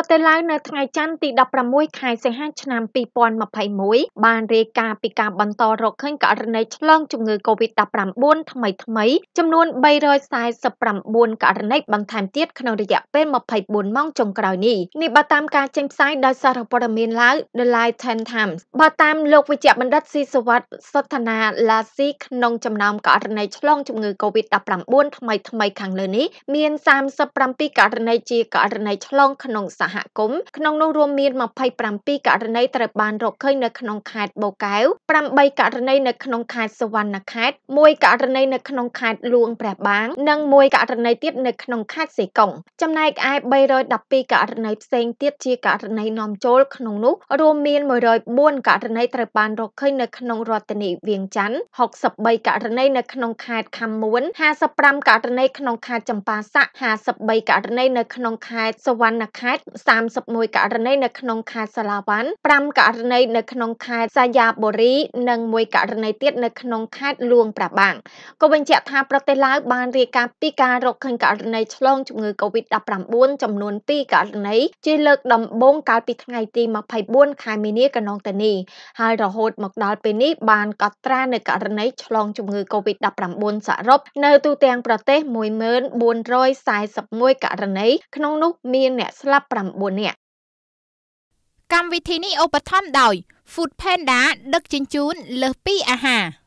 កើតទៅឡើងនៅថ្ងៃច័ន្ទទី16ខែសីហាឆ្នាំ2021បានរាយការណ៍ពីការបន្តរកឃើញករណីឆ្លងជំងឺ Covid-19 ថ្មីថ្មីចំនួន349ករណីបន្ថែមទៀតក្នុងរយៈពេល24ម៉ោងចុងក្រោយនេះនេះបើតាមការចេញផ្សាយដោយសារព័ត៌មានឡាវ The Live 10 Times បើតាមលោកវិជ្ជបណ្ឌិតស៊ីសវត្តសទ្ធនាឡាស៊ីក្នុងចំណោមករណីឆ្លងជំងឺ Covid-19 ថ្មីថ្មីខាងលើនេះមាន37ករណីជាករណីឆ្លងក្នុងសហសហគមន៍ក្នុងនោះរួមមាន27ករណីត្រូវបានរកឃើញនៅក្នុងខេត្តបូកែវ8ករណីនៅក្នុងខេត្តសុវណ្ណខេត្ត1ករណីនៅក្នុងខេត្តលួងព្រះបាង និង1ករណីទៀតនៅក្នុងខេត្តសេកុងចំណែកឯ312ករណីផ្សេងទៀតជាករណីនាំចូលក្នុងនោះរួមមាន104ករណីត្រូវបានរកឃើញនៅក្នុងរដ្ឋធានីវៀងច័ន្ទ63ករណីនៅក្នុងខេត្តខាំមួន55ករណីក្នុងខេត្តចម្ប៉ាស័ក53ករណីនៅក្នុងខេត្តសុវណ្ណខេត្ត31ករណីនៅក្នុងខេត្តសាឡាវ៉ាន់5ករណីនៅក្នុងខេត្តសាយ៉ាបូរីនិង1ករណីទៀតនៅក្នុងខេត្តលួងប្រាបាំងក៏បញ្ជាក់ថាប្រទេសឡាវបានរាយការណ៍ពីការរកឃើញករណីឆ្លងជំងឺ Covid-19 ចំនួន2ករណីជាលើកដំបូងកាលពីថ្ងៃទី24ខែមីនាកន្លងទៅនេះហើយរហូត មកដល់ពេលនេះបានកត់ត្រានៅករណីឆ្លង ជំងឺ Covid-19 សរុបនៅទូទាំងប្រទេស14441ករណីក្នុង នោះមានអ្នកស្លាប់9នាក់កម្មវិធីនេះឧបត្ថម្ភដោយ Food Panda ដឹកជញ្ជូនលើសពីអាហារ។